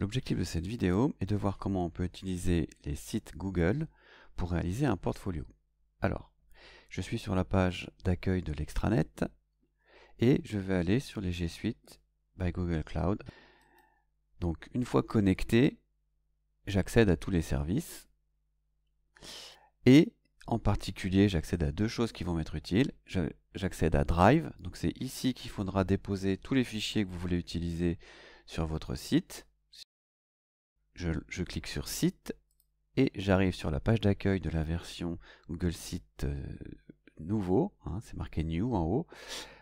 L'objectif de cette vidéo est de voir comment on peut utiliser les sites Google pour réaliser un portfolio. Alors, je suis sur la page d'accueil de l'extranet et je vais aller sur les G Suite by Google Cloud. Donc une fois connecté, j'accède à tous les services et en particulier j'accède à deux choses qui vont m'être utiles. J'accède à Drive, donc c'est ici qu'il faudra déposer tous les fichiers que vous voulez utiliser sur votre site je, clique sur site et j'arrive sur la page d'accueil de la version Google Site euh, nouveau, hein, c'est marqué New en haut.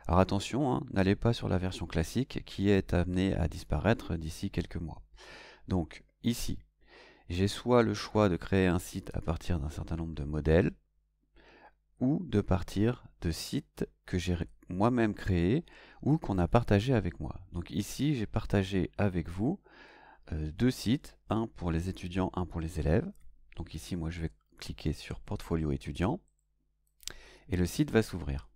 Alors attention, hein, n'allez pas sur la version classique qui est amenée à disparaître d'ici quelques mois. Donc ici, j'ai soit le choix de créer un site à partir d'un certain nombre de modèles, ou de partir de sites que j'ai moi-même créés ou qu'on a partagés avec moi. Donc ici, j'ai partagé avec vous euh, deux sites, un pour les étudiants, un pour les élèves. Donc ici, moi, je vais cliquer sur Portfolio étudiant et le site va s'ouvrir.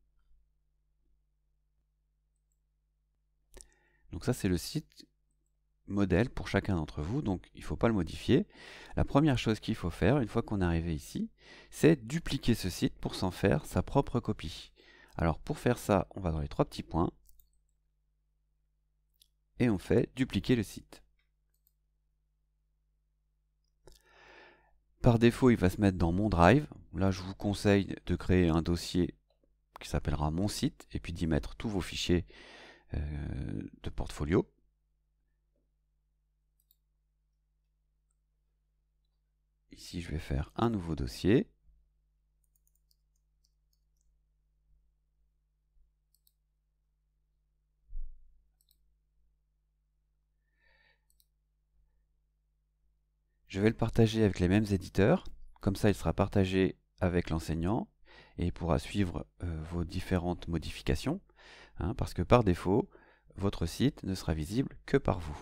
Donc ça, c'est le site modèle pour chacun d'entre vous, donc il ne faut pas le modifier. La première chose qu'il faut faire, une fois qu'on est arrivé ici, c'est dupliquer ce site pour s'en faire sa propre copie. Alors pour faire ça, on va dans les trois petits points, et on fait dupliquer le site. Par défaut, il va se mettre dans mon drive. Là, je vous conseille de créer un dossier qui s'appellera mon site et puis d'y mettre tous vos fichiers euh, de portfolio. Ici, je vais faire un nouveau dossier. Je vais le partager avec les mêmes éditeurs, comme ça il sera partagé avec l'enseignant et il pourra suivre euh, vos différentes modifications, hein, parce que par défaut, votre site ne sera visible que par vous.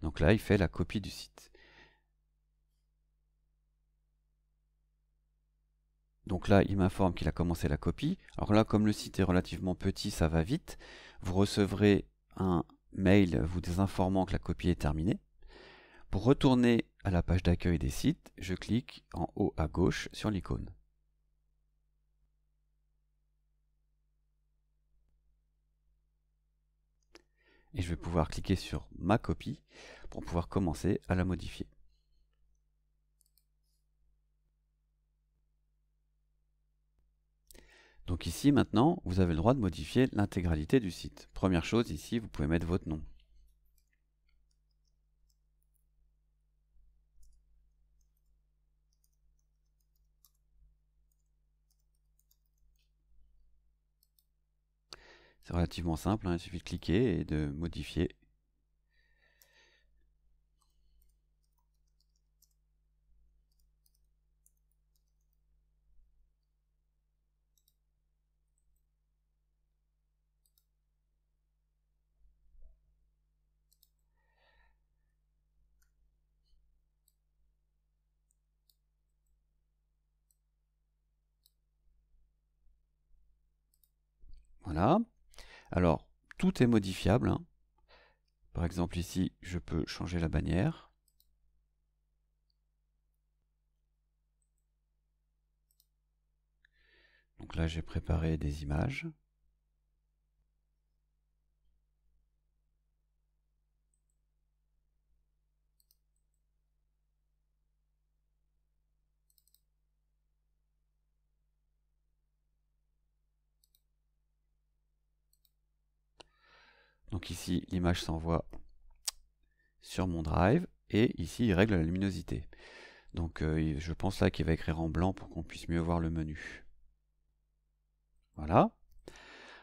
Donc là, il fait la copie du site. Donc là, il m'informe qu'il a commencé la copie. Alors là, comme le site est relativement petit, ça va vite. Vous recevrez un mail vous désinformant que la copie est terminée. Pour retourner à la page d'accueil des sites, je clique en haut à gauche sur l'icône. Et je vais pouvoir cliquer sur ma copie pour pouvoir commencer à la modifier. Donc ici, maintenant, vous avez le droit de modifier l'intégralité du site. Première chose, ici, vous pouvez mettre votre nom. C'est relativement simple, hein. il suffit de cliquer et de modifier Voilà. Alors, tout est modifiable. Hein. Par exemple ici, je peux changer la bannière. Donc là, j'ai préparé des images. Donc ici, l'image s'envoie sur mon drive et ici, il règle la luminosité. Donc euh, je pense là qu'il va écrire en blanc pour qu'on puisse mieux voir le menu. Voilà.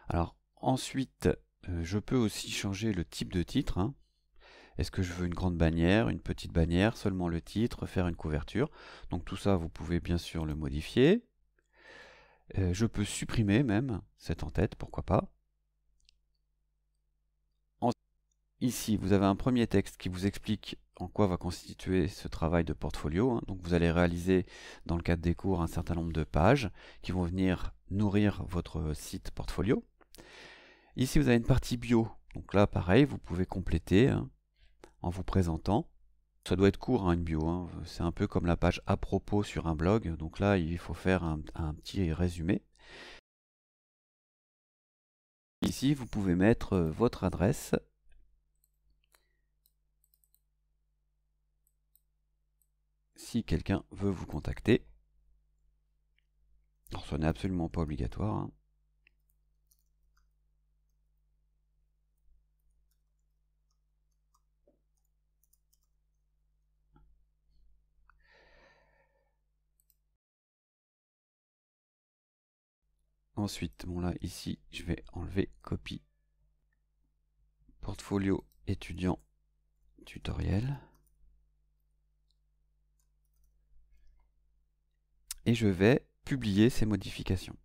Alors ensuite, euh, je peux aussi changer le type de titre. Hein. Est-ce que je veux une grande bannière, une petite bannière, seulement le titre, faire une couverture Donc tout ça, vous pouvez bien sûr le modifier. Euh, je peux supprimer même cette en-tête, pourquoi pas. Ici, vous avez un premier texte qui vous explique en quoi va constituer ce travail de portfolio. Hein. Donc vous allez réaliser dans le cadre des cours un certain nombre de pages qui vont venir nourrir votre site portfolio. Ici, vous avez une partie bio. Donc là, pareil, vous pouvez compléter hein, en vous présentant. Ça doit être court, hein, une bio. C'est un peu comme la page à propos sur un blog. Donc là, il faut faire un, un petit résumé. Ici, vous pouvez mettre euh, votre adresse si quelqu'un veut vous contacter. Alors ce n'est absolument pas obligatoire. Hein. Ensuite, bon là, ici, je vais enlever copie, portfolio étudiant, tutoriel. et je vais publier ces modifications.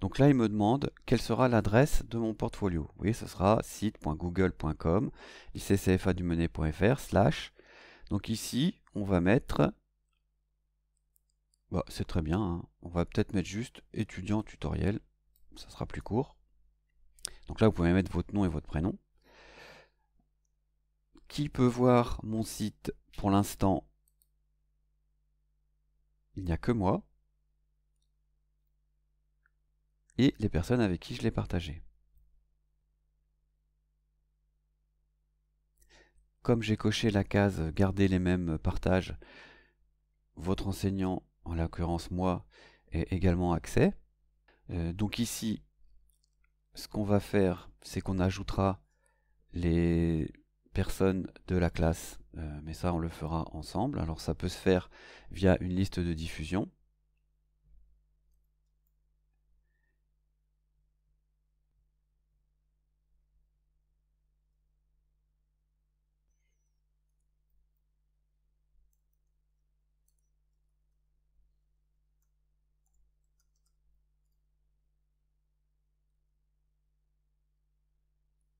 Donc là, il me demande quelle sera l'adresse de mon portfolio. Vous voyez, ce sera site.google.com, du slash. Donc ici, on va mettre... Bah, c'est très bien, hein. on va peut-être mettre juste étudiant tutoriel, ça sera plus court. Donc là, vous pouvez mettre votre nom et votre prénom. Qui peut voir mon site pour l'instant il n'y a que moi et les personnes avec qui je l'ai partagé. Comme j'ai coché la case garder les mêmes partages, votre enseignant, en l'occurrence moi, est également accès. Euh, donc ici, ce qu'on va faire, c'est qu'on ajoutera les personnes de la classe euh, mais ça on le fera ensemble. Alors ça peut se faire via une liste de diffusion.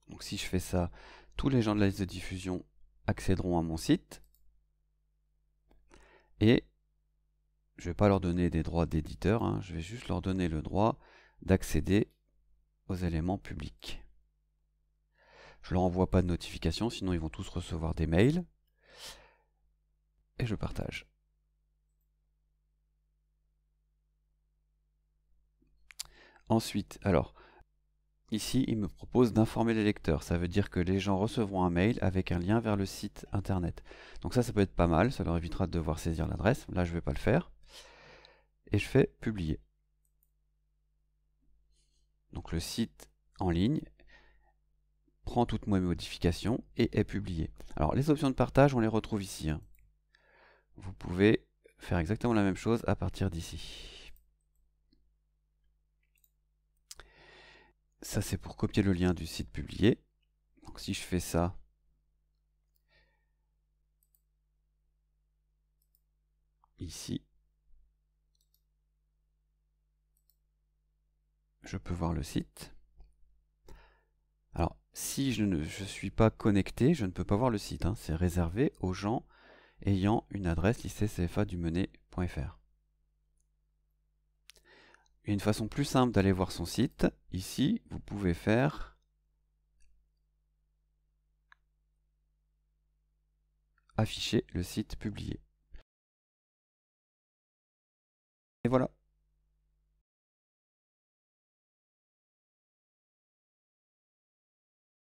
Donc si je fais ça, tous les gens de la liste de diffusion accéderont à mon site et je ne vais pas leur donner des droits d'éditeur, hein. je vais juste leur donner le droit d'accéder aux éléments publics. Je ne leur envoie pas de notification, sinon ils vont tous recevoir des mails. Et je partage. Ensuite, alors, Ici, il me propose d'informer les lecteurs. Ça veut dire que les gens recevront un mail avec un lien vers le site internet. Donc ça, ça peut être pas mal. Ça leur évitera de devoir saisir l'adresse. Là, je ne vais pas le faire. Et je fais publier. Donc le site en ligne prend toutes mes modifications et est publié. Alors les options de partage, on les retrouve ici. Hein. Vous pouvez faire exactement la même chose à partir d'ici. Ça, c'est pour copier le lien du site publié. Donc si je fais ça, ici, je peux voir le site. Alors, si je ne suis pas connecté, je ne peux pas voir le site. Hein. C'est réservé aux gens ayant une adresse lycée cfa du une façon plus simple d'aller voir son site, ici, vous pouvez faire afficher le site publié. Et voilà.